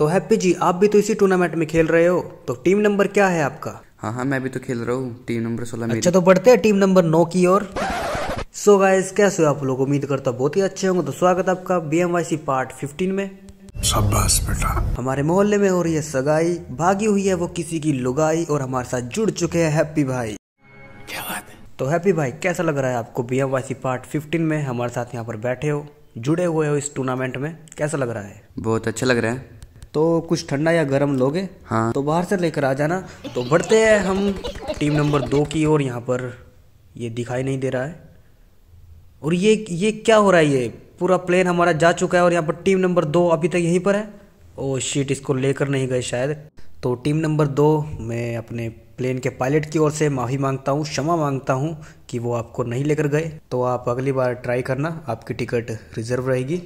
तो हैप्पी जी आप भी तो इसी टूर्नामेंट में खेल रहे हो तो टीम नंबर क्या है आपका हाँ हाँ मैं भी तो खेल रहा हूँ टीम नंबर सोलह अच्छा तो बढ़ते हैं टीम नंबर नौ की ओर सो गाइस कैसे हो आप लोग उम्मीद करता बहुत ही अच्छे होंगे तो स्वागत आपका बी पार्ट फिफ्टीन में बेटा हमारे मोहल्ले में हो रही है सगाई भागी हुई है वो किसी की लुगाई और हमारे साथ जुड़ चुके हैं हैप्पी भाई क्या बात है तो हैप्पी भाई कैसा लग रहा है आपको बी पार्ट फिफ्टीन में हमारे साथ यहाँ पर बैठे हो जुड़े हुए हो इस टूर्नामेंट में कैसा लग रहा है बहुत अच्छा लग रहा है तो कुछ ठंडा या गर्म लोगे हाँ तो बाहर से लेकर आ जाना तो बढ़ते हैं हम टीम नंबर दो की ओर यहाँ पर ये दिखाई नहीं दे रहा है और ये ये क्या हो रहा है ये पूरा प्लेन हमारा जा चुका है और यहाँ पर टीम नंबर दो अभी तक यहीं पर है ओ शीट इसको लेकर नहीं गए शायद तो टीम नंबर दो मैं अपने प्लेन के पायलट की ओर से माफ़ी मांगता हूँ क्षमा मांगता हूँ कि वो आपको नहीं लेकर गए तो आप अगली बार ट्राई करना आपकी टिकट रिजर्व रहेगी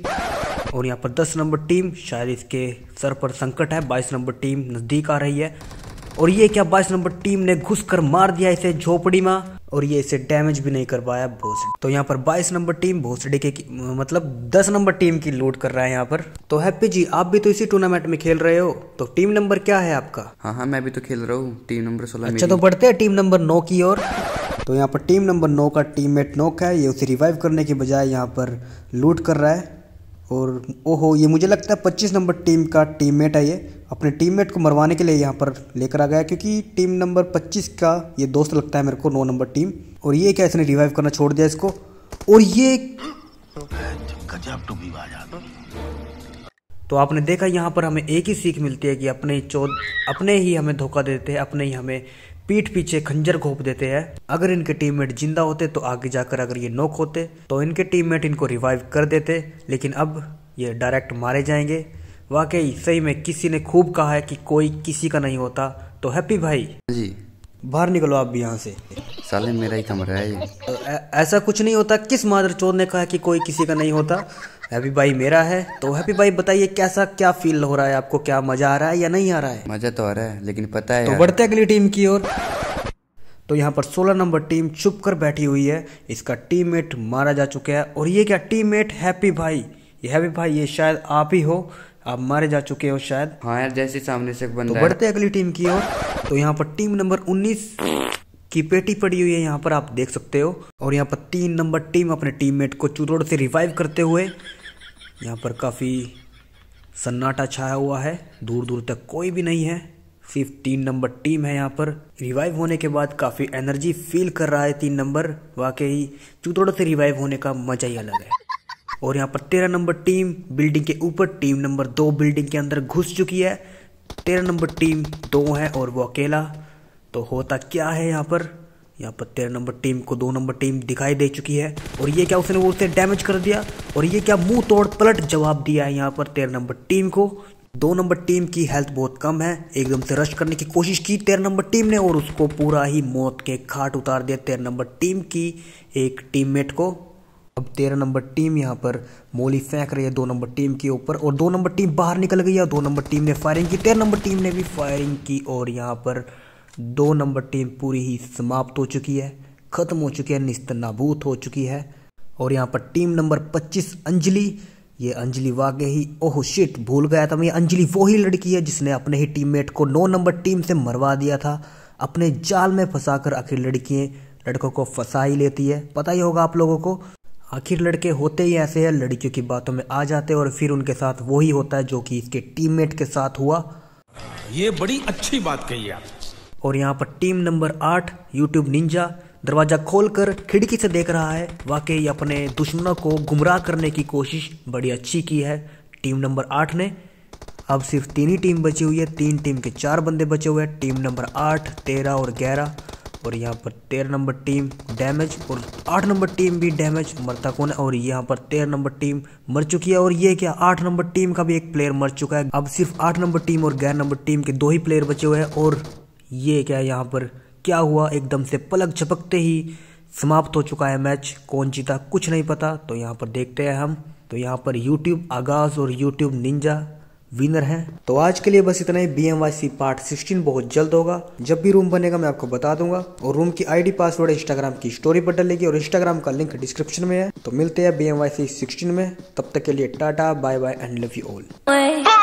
और यहाँ पर दस नंबर टीम शायद इसके सर पर संकट है बाईस नंबर टीम नज़दीक आ रही है और ये क्या बाईस नंबर टीम ने घुस कर मार दिया इसे झोपड़ी में और ये इसे डैमेज भी नहीं कर पाया भोसड़ी तो यहाँ पर 22 नंबर टीम भोसड़ी के मतलब 10 नंबर टीम की लूट कर रहा है यहाँ पर तो हैप्पी जी आप भी तो इसी टूर्नामेंट में खेल रहे हो तो टीम नंबर क्या है आपका हाँ हाँ मैं भी तो खेल रहा हूँ टीम नंबर सोलह अच्छा तो बढ़ते हैं टीम नंबर नौ की ओर तो यहाँ पर टीम नंबर नौ का टीममेट नोक है ये उसे रिवाइव करने के बजाय यहाँ पर लूट कर रहा है और ओहो ये मुझे लगता है पच्चीस नंबर टीम का टीममेट है ये अपने टीममेट को मरवाने के लिए यहाँ पर लेकर आ गया क्योंकि टीम नंबर पच्चीस का ये दोस्त लगता है मेरे को नौ नंबर टीम और ये क्या इसने रिवाइव करना छोड़ दिया इसको और ये तो आपने देखा यहाँ पर हमें एक ही सीख मिलती है कि अपने चो अपने ही हमें धोखा देते हैं अपने ही हमें पीठ पीछे खंजर घोप देते हैं अगर इनके टीममेट जिंदा होते तो आगे जाकर अगर ये नोक होते तो इनके टीममेट इनको रिवाइव कर देते लेकिन अब ये डायरेक्ट मारे जाएंगे वाकई सही में किसी ने खूब कहा है कि कोई किसी का नहीं होता तो हैप्पी भाई जी बाहर निकलो आप भी यहाँ से साले मेरा ही कमरा है ऐसा कुछ नहीं होता किस मादर चोर ने कहा कि कोई किसी का नहीं होता हैप्पी भाई मेरा है तो हैप्पी भाई बताइए कैसा क्या फील हो रहा है आपको क्या मजा आ रहा है या नहीं आ रहा है मजा तो आ रहा है लेकिन पता है तो बढ़ते अगली टीम की ओर तो यहाँ पर 16 नंबर टीम चुप कर बैठी हुई है इसका टीममेट मारा जा चुका है और ये क्या टीममेट हैप्पी भाई ये हैप्पी भाई ये शायद आप ही हो आप मारे जा चुके हो शायद हाँ यार जैसे सामने से बंदा तो बढ़ते अगली टीम की ओर तो यहाँ पर टीम नंबर की पेटी पड़ी हुई है यहाँ पर आप देख सकते हो और यहाँ पर तीन नंबर टीम अपने टीममेट को चुरोड़ से रिवाइव करते हुए यहाँ पर काफ़ी सन्नाटा छाया हुआ है दूर दूर तक कोई भी नहीं है सिर्फ तीन नंबर टीम है यहाँ पर रिवाइव होने के बाद काफ़ी एनर्जी फील कर रहा है तीन नंबर वाकई चुतरोड़ से रिवाइव होने का मजा ही अलग है और यहाँ पर तेरह नंबर टीम बिल्डिंग के ऊपर टीम नंबर दो बिल्डिंग के अंदर घुस चुकी है तेरह नंबर टीम दो है और वो अकेला तो होता क्या है यहाँ पर यहाँ पर तेरह नंबर टीम को दो नंबर टीम दिखाई दे चुकी है और ये क्या उसने वो उसने डैमेज कर दिया और ये क्या मुंह तोड़ पलट जवाब दिया है यहाँ पर तेरह नंबर टीम को दो नंबर टीम की हेल्थ बहुत कम है एकदम से रश करने की कोशिश की तेरह नंबर टीम ने और उसको पूरा ही मौत के खाट उतार दिया तेरह नंबर टीम की एक टीममेट को अब तेरह नंबर टीम यहाँ पर मोली फेंक रही है दो नंबर टीम के ऊपर और दो नंबर टीम बाहर निकल गई है दो नंबर टीम ने फायरिंग की तेरह नंबर टीम ने भी फायरिंग की और यहाँ पर दो नंबर टीम पूरी ही समाप्त हो चुकी है ख़त्म हो चुकी है निस्त नाबूत हो चुकी है और यहाँ पर टीम नंबर 25 अंजलि ये अंजलि वाकई ही ओह शिट भूल गया था मैं अंजलि वो ही लड़की है जिसने अपने ही टीममेट को नौ नंबर टीम से मरवा दिया था अपने जाल में फंसा कर आखिर लड़की लड़कों को फंसा ही लेती है पता ही होगा आप लोगों को आखिर लड़के होते ही ऐसे हैं लड़कियों की बातों में आ जाते हैं और फिर उनके साथ वही होता है जो कि इसके टीममेट के साथ हुआ ये बड़ी अच्छी बात कही आप और यहाँ पर टीम नंबर आठ यूट्यूब निंजा दरवाजा खोलकर खिड़की से देख रहा है वाकई अपने दुश्मनों को गुमराह करने की कोशिश बड़ी अच्छी की है टीम नंबर आठ ने अब सिर्फ तीन ही टीम बची हुई है तीन टीम के चार बंदे बचे हुए हैं टीम नंबर आठ तेरह और ग्यारह और यहाँ पर तेरह नंबर टीम डैमेज और आठ नंबर टीम भी डैमेज मरता कौन है और यहाँ पर तेरह नंबर टीम मर चुकी है और ये क्या आठ नंबर टीम का भी एक प्लेयर मर चुका है अब सिर्फ आठ नंबर टीम और ग्यारह नंबर टीम के दो ही प्लेयर बचे हुए हैं और ये क्या यहाँ पर क्या हुआ एकदम से पलक झपकते ही समाप्त हो चुका है मैच कौन जीता कुछ नहीं पता तो यहाँ पर देखते हैं हम तो यहाँ पर यूट्यूब आगाज और यूट्यूब निंजा विनर हैं तो आज के लिए बस इतना ही B M Y C part sixteen बहुत जल्द होगा जब भी रूम बनेगा मैं आपको बता दूंगा और रूम की आईडी पासवर्ड इंस्टाग्राम की स्टोरी पर डलेगी और इंस्टाग्राम का लिंक डिस्क्रिप्शन में है तो मिलते हैं B M Y C sixteen में तब तक के लिए tata bye bye and love you all